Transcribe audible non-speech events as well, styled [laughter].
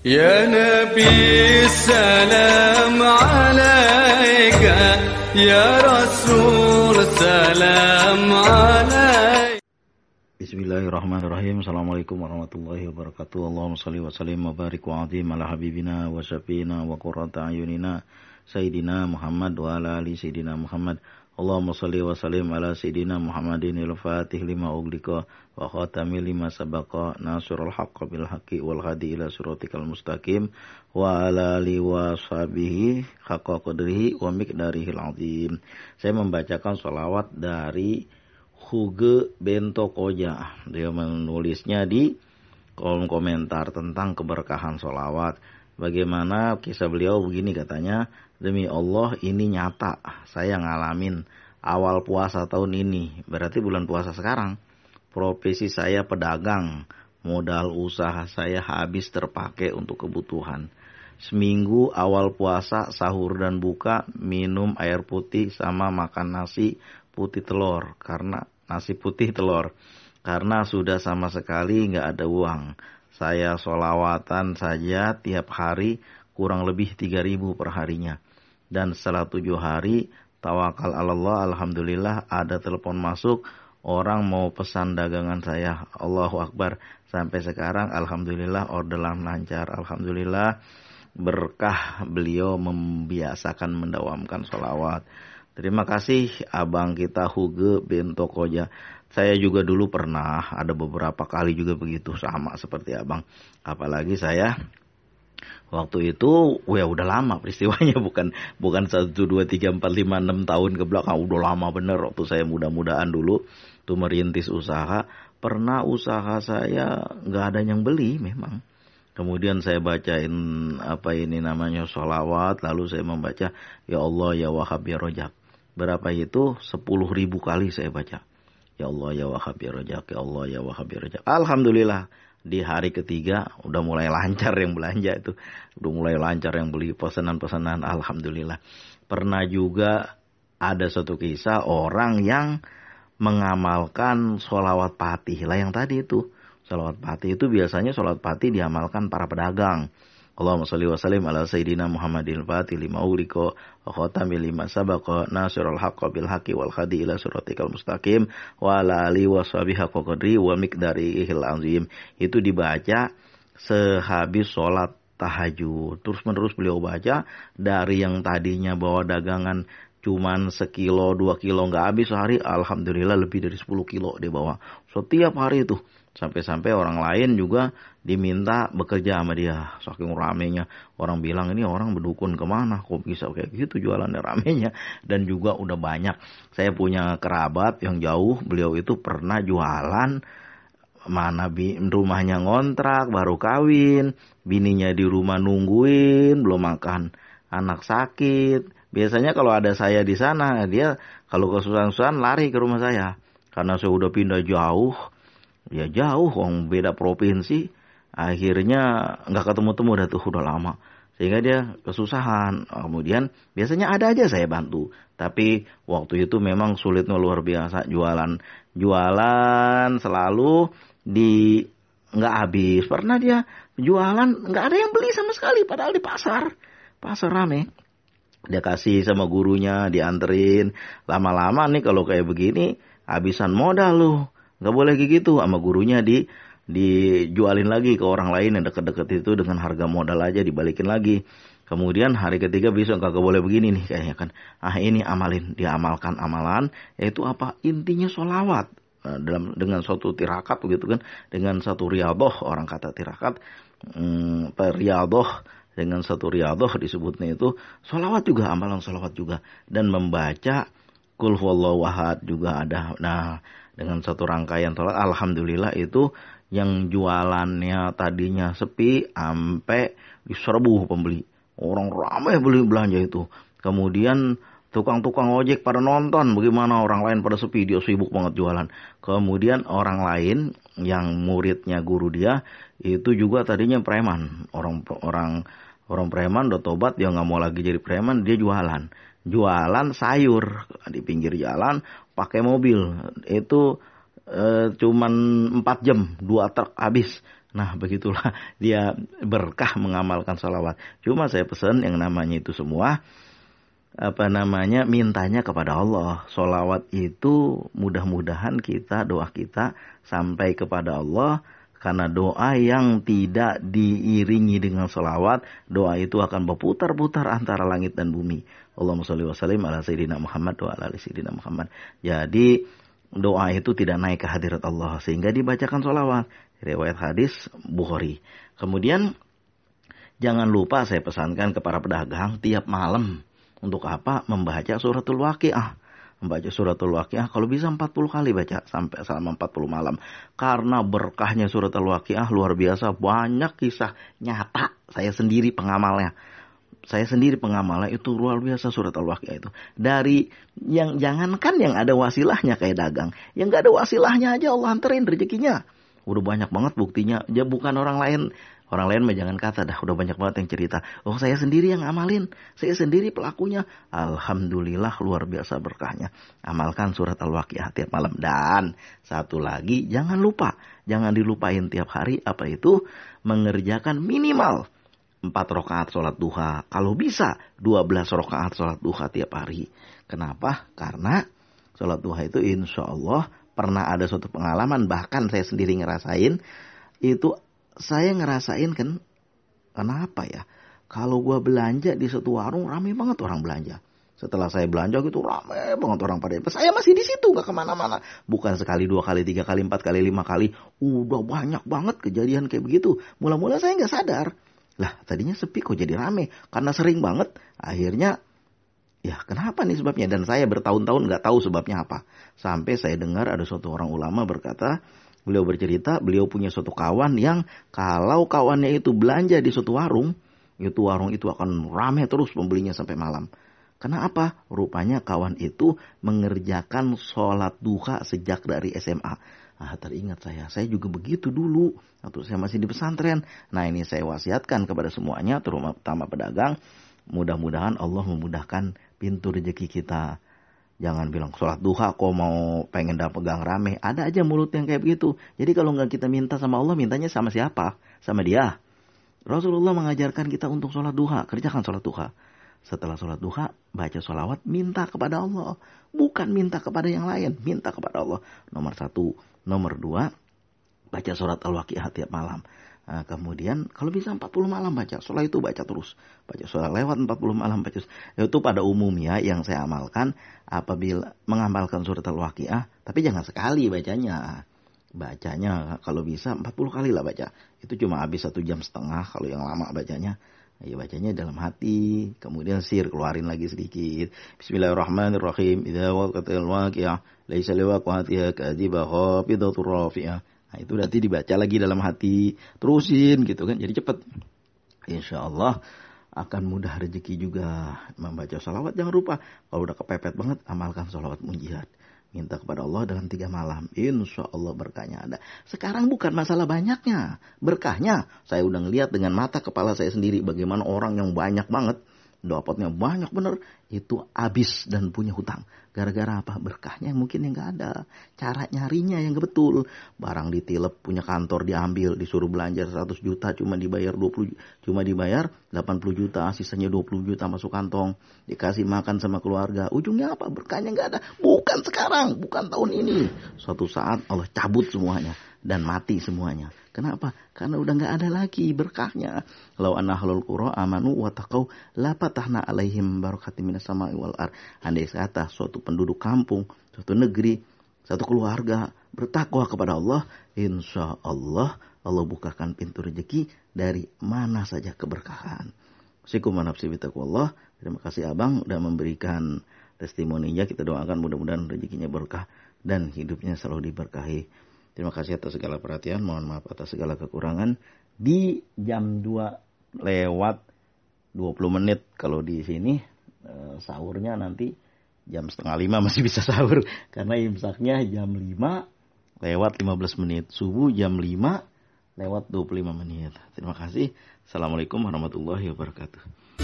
يا نبي السلام عليك يا رسول السلام عليك بسم الله الرحمن الرحيم السلام عليكم ورحمة الله وبركاته اللهم صل وسلم وبارك وعظيم على حبيبنا وشفينا وقرة أعيننا سيدنا محمد وعلى آل سيدنا محمد Allahumma salli wa sallim ala sayidina Muhammadin al-Fatih lima ugliqa wa khatami lima sabaqa nasurul haqq bil haqqi wal hadi ila suratikal mustaqim wa ala li wa sahbihi haqqa qadrihi wa miqdarihil azim. Saya membacakan solawat dari Huge Bentokoja. Dia menulisnya di kolom komentar tentang keberkahan solawat. Bagaimana kisah beliau begini katanya, Demi Allah ini nyata, saya ngalamin awal puasa tahun ini, berarti bulan puasa sekarang. Profesi saya pedagang, modal usaha saya habis terpakai untuk kebutuhan. Seminggu awal puasa, sahur dan buka, minum air putih sama makan nasi putih telur karena nasi putih telur karena sudah sama sekali nggak ada uang. Saya solawatan saja tiap hari kurang lebih 3000 perharinya dan setelah tujuh hari tawakal Allah alhamdulillah ada telepon masuk orang mau pesan dagangan saya Allahu Akbar sampai sekarang alhamdulillah orderan lancar alhamdulillah berkah beliau membiasakan mendawamkan sholawat Terima kasih abang kita Huge bin Tokoja. Saya juga dulu pernah ada beberapa kali juga begitu sama seperti abang. Apalagi saya Waktu itu oh ya udah lama peristiwanya [laughs] bukan bukan satu dua tiga empat lima enam tahun ke belakang udah lama bener waktu saya muda-mudaan dulu tuh merintis usaha pernah usaha saya nggak ada yang beli memang. Kemudian saya bacain apa ini namanya sholawat lalu saya membaca ya Allah ya Wahab ya Rojak. Berapa itu? Sepuluh ribu kali saya baca. Ya Allah ya Wahab ya Rojak, ya Allah ya Wahab ya Rojak. Alhamdulillah di hari ketiga udah mulai lancar yang belanja itu udah mulai lancar yang beli pesanan-pesanan alhamdulillah pernah juga ada satu kisah orang yang mengamalkan sholawat patih lah yang tadi itu sholawat patih itu biasanya sholawat patih diamalkan para pedagang Allahumma salli wa sallim ala sayyidina Muhammadin fatih lima uliko wa khatami lima sabaqo nasirul haqqa bil haqqi wal hadi ila siratikal mustaqim wa ala ali wa sahbihi qadri wa miqdari ihil azim itu dibaca sehabis sholat tahajud terus menerus beliau baca dari yang tadinya bawa dagangan cuman sekilo dua kilo nggak habis sehari alhamdulillah lebih dari 10 kilo dia bawa setiap hari itu. Sampai-sampai orang lain juga diminta bekerja sama dia. Saking ramenya. Orang bilang ini orang berdukun kemana. Kok bisa kayak gitu jualan ramenya. Dan juga udah banyak. Saya punya kerabat yang jauh. Beliau itu pernah jualan. Mana bi rumahnya ngontrak. Baru kawin. Bininya di rumah nungguin. Belum makan. Anak sakit. Biasanya kalau ada saya di sana. Dia kalau kesusahan-kesusahan lari ke rumah saya. Karena saya udah pindah jauh ya jauh orang beda provinsi akhirnya nggak ketemu-temu dah tuh udah lama sehingga dia kesusahan kemudian biasanya ada aja saya bantu tapi waktu itu memang sulitnya luar biasa jualan jualan selalu di nggak habis pernah dia jualan nggak ada yang beli sama sekali padahal di pasar pasar rame dia kasih sama gurunya dianterin lama-lama nih kalau kayak begini habisan modal loh nggak boleh kayak gitu sama gurunya di dijualin lagi ke orang lain yang deket-deket itu dengan harga modal aja dibalikin lagi kemudian hari ketiga besok nggak boleh begini nih kayaknya kan ah ini amalin diamalkan amalan yaitu apa intinya solawat nah, dalam dengan suatu tirakat begitu kan dengan satu riadoh orang kata tirakat hmm, riadoh dengan satu riadoh disebutnya itu solawat juga amalan solawat juga dan membaca kul wahad juga ada nah dengan satu rangkaian sholat alhamdulillah itu yang jualannya tadinya sepi sampai diserbu pembeli orang ramai beli belanja itu kemudian tukang-tukang ojek pada nonton bagaimana orang lain pada sepi dia sibuk banget jualan kemudian orang lain yang muridnya guru dia itu juga tadinya preman orang orang orang preman udah tobat dia nggak mau lagi jadi preman dia jualan jualan sayur di pinggir jalan pakai mobil itu e, cuman 4 jam dua truk habis nah begitulah [laughs] dia berkah mengamalkan salawat cuma saya pesan yang namanya itu semua apa namanya mintanya kepada Allah solawat itu mudah-mudahan kita doa kita sampai kepada Allah karena doa yang tidak diiringi dengan solawat, doa itu akan berputar-putar antara langit dan bumi. Allahumma sholli wa sallim ala sayyidina Muhammad wa ala ali sayyidina Muhammad. Jadi doa itu tidak naik ke hadirat Allah sehingga dibacakan solawat. Riwayat hadis Bukhari. Kemudian jangan lupa saya pesankan kepada pedagang tiap malam untuk apa membaca suratul waqiah membaca suratul waqiah kalau bisa 40 kali baca sampai selama 40 malam karena berkahnya suratul waqiah luar biasa banyak kisah nyata saya sendiri pengamalnya saya sendiri pengamalnya itu luar biasa surat al-waqiah itu dari yang jangankan yang ada wasilahnya kayak dagang yang nggak ada wasilahnya aja Allah anterin rezekinya udah banyak banget buktinya dia bukan orang lain orang lain mah jangan kata dah udah banyak banget yang cerita oh saya sendiri yang amalin saya sendiri pelakunya alhamdulillah luar biasa berkahnya amalkan surat al-waqiah tiap malam dan satu lagi jangan lupa jangan dilupain tiap hari apa itu mengerjakan minimal empat rokaat sholat duha. Kalau bisa dua belas rokaat sholat duha tiap hari. Kenapa? Karena sholat duha itu insya Allah pernah ada suatu pengalaman bahkan saya sendiri ngerasain itu saya ngerasain kan kenapa ya kalau gua belanja di suatu warung rame banget orang belanja setelah saya belanja gitu rame banget orang pada saya masih di situ nggak kemana-mana bukan sekali dua kali tiga kali empat kali lima kali udah banyak banget kejadian kayak begitu mula-mula saya nggak sadar lah tadinya sepi kok jadi rame karena sering banget akhirnya Ya kenapa nih sebabnya? Dan saya bertahun-tahun nggak tahu sebabnya apa. Sampai saya dengar ada suatu orang ulama berkata, beliau bercerita, beliau punya suatu kawan yang kalau kawannya itu belanja di suatu warung, itu warung itu akan ramai terus pembelinya sampai malam. Kenapa? Rupanya kawan itu mengerjakan sholat duha sejak dari SMA. Ah, teringat saya, saya juga begitu dulu atau saya masih di pesantren. Nah ini saya wasiatkan kepada semuanya, terutama pedagang, mudah-mudahan Allah memudahkan pintu rezeki kita. Jangan bilang sholat duha kok mau pengen dapat gang rame. Ada aja mulut yang kayak begitu. Jadi kalau nggak kita minta sama Allah, mintanya sama siapa? Sama dia. Rasulullah mengajarkan kita untuk sholat duha. Kerjakan sholat duha. Setelah sholat duha, baca sholawat, minta kepada Allah. Bukan minta kepada yang lain, minta kepada Allah. Nomor satu. Nomor dua, baca surat al-waqiah tiap malam. Nah, kemudian kalau bisa 40 malam baca, setelah itu baca terus. Baca setelah lewat 40 malam baca. Itu pada umumnya yang saya amalkan apabila mengamalkan surat Al-Waqiah, tapi jangan sekali bacanya. Bacanya kalau bisa 40 kali lah baca. Itu cuma habis satu jam setengah kalau yang lama bacanya. Ya bacanya dalam hati, kemudian sir keluarin lagi sedikit. Bismillahirrahmanirrahim. Idza waqatil waqi'ah, laisa liwaqatiha kadhiba khafidatur rafi'ah. Nah, itu berarti dibaca lagi dalam hati, terusin gitu kan. Jadi cepat. Insya Allah akan mudah rezeki juga membaca salawat jangan lupa kalau udah kepepet banget amalkan salawat mujihat minta kepada Allah dalam tiga malam insya Allah berkahnya ada sekarang bukan masalah banyaknya berkahnya saya udah ngeliat dengan mata kepala saya sendiri bagaimana orang yang banyak banget Dapatnya banyak bener itu habis dan punya hutang gara-gara apa berkahnya yang mungkin yang nggak ada cara nyarinya yang gak betul barang ditilep punya kantor diambil disuruh belanja 100 juta cuma dibayar 20 cuma dibayar 80 juta sisanya 20 juta masuk kantong dikasih makan sama keluarga ujungnya apa berkahnya nggak ada bukan sekarang bukan tahun ini suatu saat Allah cabut semuanya dan mati semuanya Kenapa? Karena udah nggak ada lagi berkahnya. Lau anna kuro, qura amanu wa taqau la alaihim barakatim minas sama'i wal ar. Andai kata suatu penduduk kampung, suatu negeri, satu keluarga bertakwa kepada Allah, insya Allah Allah bukakan pintu rezeki dari mana saja keberkahan. Sikum manapsi Allah. Terima kasih abang udah memberikan testimoninya. Kita doakan mudah-mudahan rezekinya berkah dan hidupnya selalu diberkahi. Terima kasih atas segala perhatian. Mohon maaf atas segala kekurangan. Di jam 2 lewat 20 menit kalau di sini eh, sahurnya nanti jam setengah lima [laughs] masih bisa sahur karena imsaknya jam 5 lewat 15 menit subuh jam 5 lewat 25 menit terima kasih assalamualaikum warahmatullahi wabarakatuh